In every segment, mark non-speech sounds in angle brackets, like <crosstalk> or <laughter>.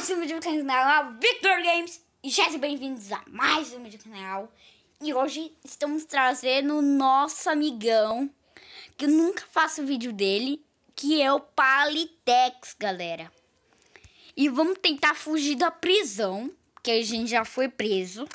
mais um vídeo do canal Victor Games E sejam bem-vindos a mais um vídeo do canal E hoje estamos trazendo nosso amigão Que eu nunca faço vídeo dele Que é o Palitex, galera E vamos tentar fugir da prisão Que a gente já foi preso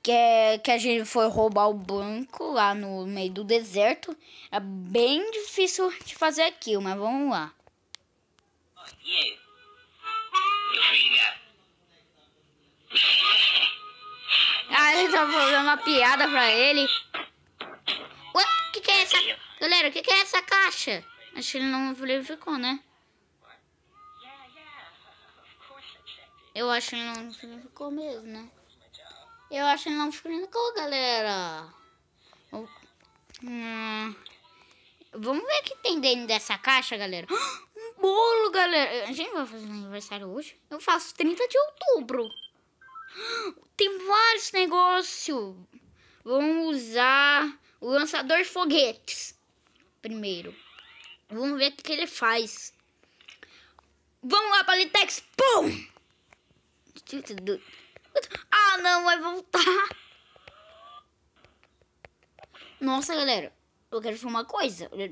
que, é, que a gente foi roubar o banco lá no meio do deserto É bem difícil de fazer aquilo, mas vamos lá oh, yeah. ele tá fazendo uma piada pra ele. Ué, o que, que é essa? Galera, o que, que é essa caixa? Acho que ele não verificou, né? Eu acho que ele não verificou mesmo, né? Eu acho que ele não verificou, galera. Hum. Vamos ver o que tem dentro dessa caixa, galera. <gasps> Um bolo, galera. A gente vai fazer um aniversário hoje? Eu faço 30 de outubro. Tem vários negócios. Vamos usar o lançador de foguetes primeiro. Vamos ver o que, ele faz. Vamos lá, Palitex. Pum! Ah, não, vai voltar. Nossa, galera. Eu quero falar uma coisa. O que,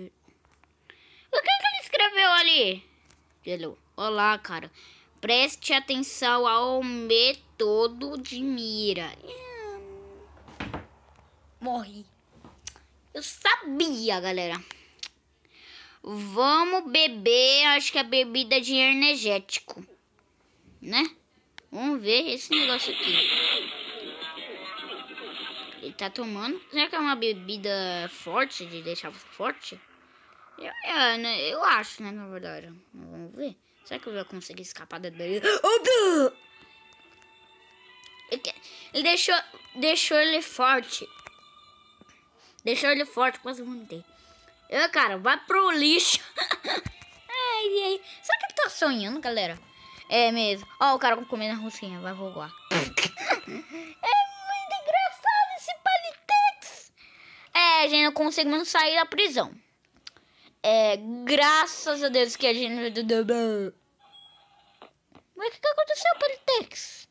que ele escreveu ali? Olá, cara. Preste atenção ao método de mira. Hum, morri. Eu sabia, galera. Vamos beber, acho que é bebida de energético. Né? Vamos ver esse negócio aqui. Ele tá tomando. Será que é uma bebida forte de deixar você forte? Eu, eu, eu acho, né? Na verdade. Vamos ver. Será que eu vou conseguir escapar da dele? <gasps> Ele deixou, deixou ele forte. Deixou ele forte, quase montei. Eu, cara, vai pro lixo. <laughs> ai, ai. Será que ele tá sonhando, galera? É mesmo. Ó, o cara comendo a rocinha, vai voar. <laughs> é muito engraçado esse palitex. É, a gente não conseguiu sair da prisão. É, graças a Deus que a gente seu Pentex?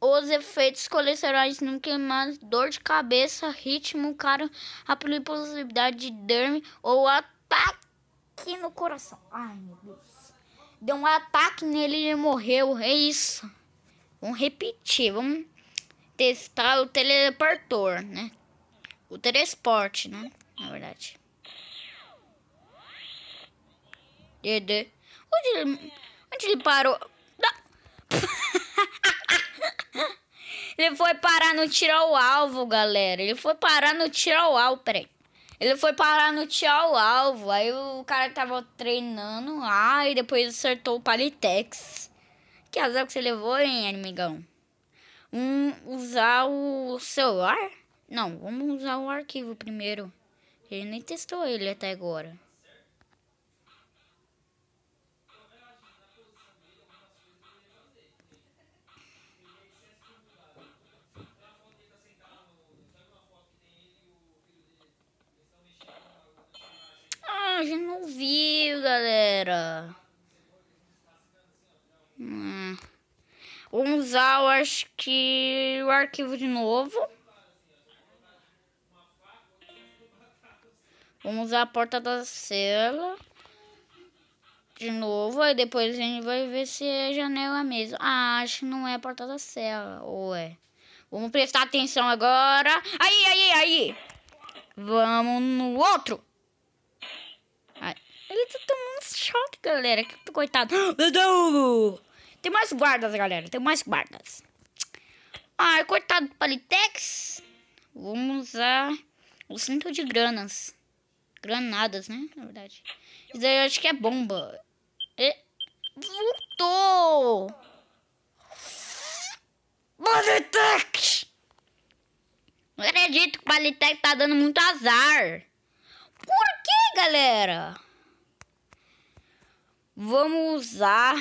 Os efeitos colaterais não queimado, dor de cabeça, ritmo caro, a possibilidade de derme ou ataque no coração. Ai, meu Deus. Deu um ataque nele e morreu. É isso. Vamos repetir. Vamos testar o teleportor, né? O telesporte, né? Na verdade. Dedê. Onde ele, onde ele parou? Ele foi parar no tiro ao alvo, galera. Ele foi parar no tiro ao alvo, peraí. Ele foi parar no tiro ao alvo. Aí o cara tava treinando lá e depois acertou o Palitex. Que azar que você levou, hein, amigão? Um, usar o celular? Não, vamos usar o arquivo primeiro. Ele nem testou ele até agora. eu acho que o arquivo de novo. Vamos usar a porta da cela. De novo, aí depois a gente vai ver se é janela mesmo. Ah, acho que não é a porta da cela, ou é? Vamos prestar atenção agora. Aí, aí, aí! Vamos no outro! Ele tá tomando choque, galera. Que coitado. <gasps> Meu Deus! Tem mais guardas, galera. Tem mais guardas. Ai, cortado do Palitex. Vamos usar O cinto de granas. Granadas, né? Na verdade. Isso daí eu acho que é bomba. E... Voltou! Palitex! Não acredito que o Palitex tá dando muito azar. Por que, galera? Vamos usar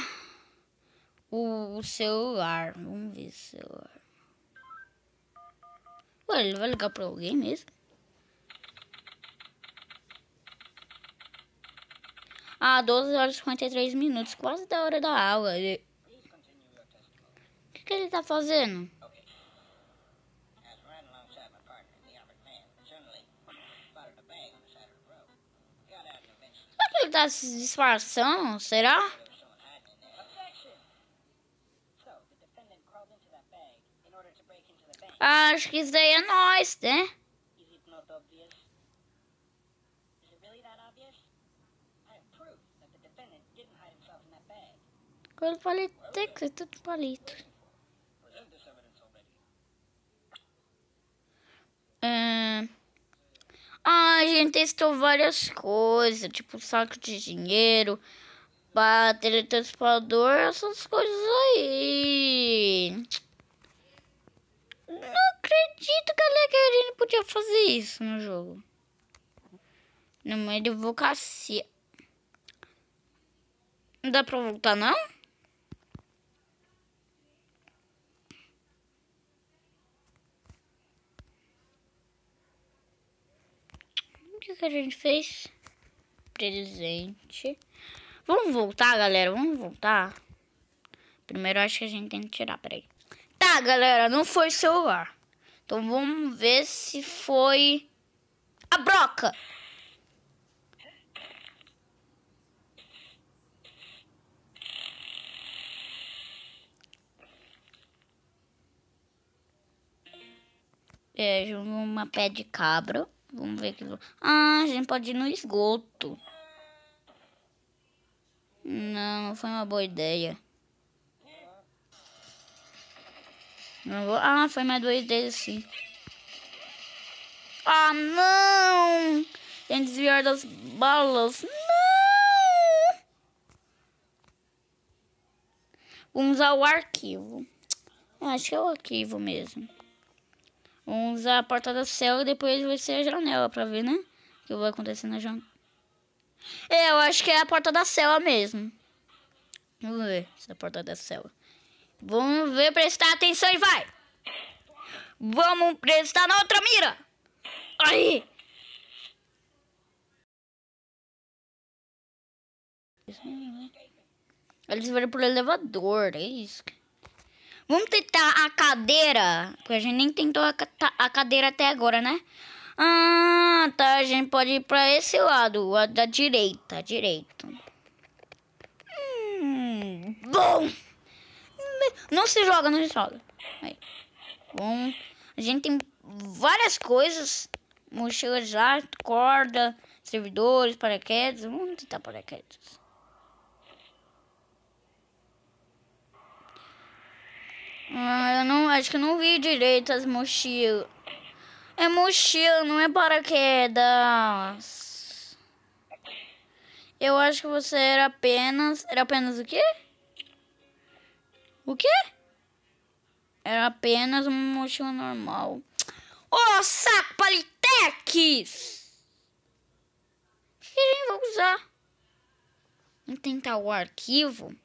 o, celular. Vamos ver o celular. Ué, ele vai ligar pra alguém mesmo? Ah, 12 horas e 53 minutos, quase da hora da aula. O que, que ele tá fazendo? Será que ele tá se disfarçando? Será? Acho que isso daí é nós, né? Quando palito tem que ser tudo palito. É... Ah, ah, a gente testou várias coisas, tipo saco de dinheiro, bater, transportador, essas coisas aí. isso no jogo. Numa advocacia. Não dá pra voltar, não? O que, que a gente fez? Presente. Vamos voltar, galera. Vamos voltar. Primeiro acho que a gente tem que tirar, peraí. Tá, galera, não foi celular. Então vamos ver se foi a broca. É, uma pé de cabra. Vamos ver que. Ah, a gente pode ir no esgoto. Não, não foi uma boa ideia. Não vou... Ah, foi mais dois deles, sim. Ah, não! Tem que desviar das balas. Não! Vamos usar o arquivo. Acho que é o arquivo mesmo. Vamos usar a porta da célula e depois vai ser a janela pra ver, né? O que vai acontecer na janela. É, eu acho que é a porta da célula mesmo. Vamos ver se é a porta da célula. Vamos ver, prestar atenção e vai. Vamos prestar na outra mira. Aí. Eles foram pro elevador, é isso. Vamos tentar a cadeira. Porque a gente nem tentou a, a cadeira até agora, né? Ah, tá. A gente pode ir pra esse lado, a da direita. direito. direita. Hum, bom! Não se joga, não se joga. Aí. Bom, a gente tem várias coisas. Mochila de ar, corda, servidores, paraquedas. Vamos tentar paraquedas. Ah, eu não, acho que não vi direito as mochilas. É mochila, não é paraquedas. Eu acho que você era apenas... Era apenas o quê? O quê? Era apenas uma mochila normal. Ô, oh, saco Palitex! Que Gente vai usar. Vamos tentar o arquivo.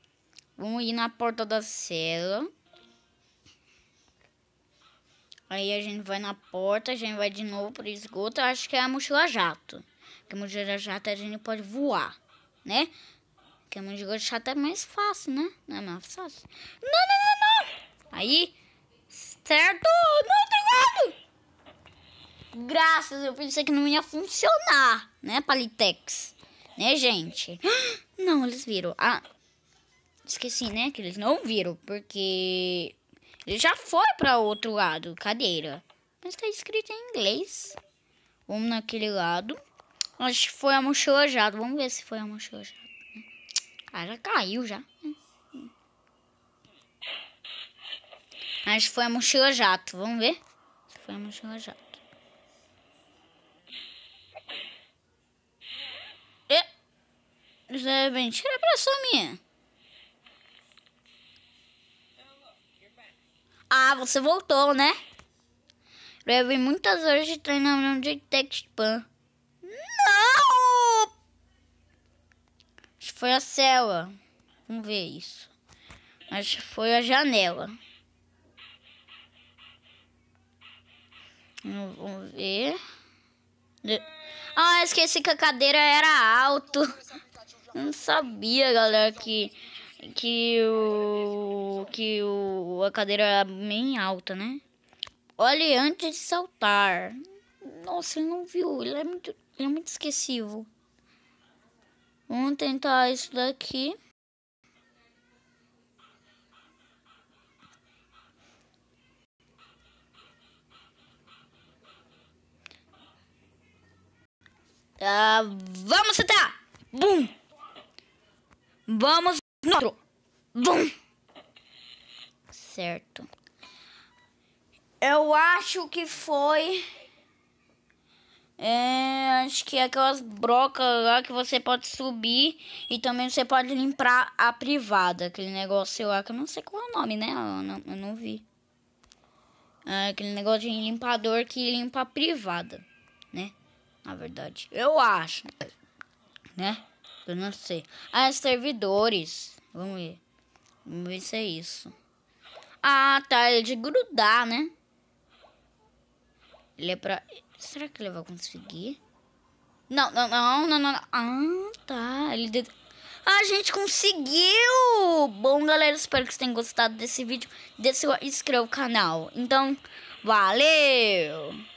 Vamos ir na porta da cela. Aí a gente vai na porta, a gente vai de novo pro esgoto. acho que é a mochila jato. Porque a mochila jato a gente pode voar, né? Tem de jogo chato é mais fácil, né? Não é mais fácil. Não, não, não, não! Aí, certo? Não, obrigado! Tá Graças, eu pensei que não ia funcionar, né, Palitex? Né, gente? <gasps> Não, eles viram. Ah, esqueci, né, que eles não viram, porque ele já foi para outro lado, cadeira. Mas tá escrito em inglês. Vamos naquele lado. Acho que foi a mochila já. Vamos ver se foi a mochila já. Ah, já caiu já. Mas foi a mochila jato. Vamos ver? Foi a mochila jato. Zé vem é tira a pressão minha. Ah, você voltou, né? Levei muitas horas de treinamento de pan. foi a cela. Vamos ver isso. Mas foi a janela. Hum, vamos ver. Ah, esqueci que a cadeira era alto. Não sabia, galera, que que o que o a cadeira era bem alta, né? Olhe antes de saltar. Nossa, ele não viu. Ele é muito, ele é muito esquecivo. Vamos tentar isso daqui. Ah, vamos tentar! Bum! Vamos no outro! Bum! Certo. Eu acho que foi... É, acho que é aquelas brocas lá que você pode subir e também você pode limpar a privada, aquele negócio lá que eu não sei qual é o nome, né? Eu não, eu não vi. É aquele negócio de limpador que limpa a privada, né? Na verdade, eu acho, né? Eu não sei. Ah, é servidores. Vamos ver. Vamos ver se é isso. Ah, tá, ele é de grudar, né? Ele é pra Será que ele vai conseguir? Não, não, não, não, não. Ah, tá. Ele deu... A gente conseguiu! Bom, galera, espero que vocês tenham gostado desse vídeo. Deixa eu inscreva o canal. Então, valeu!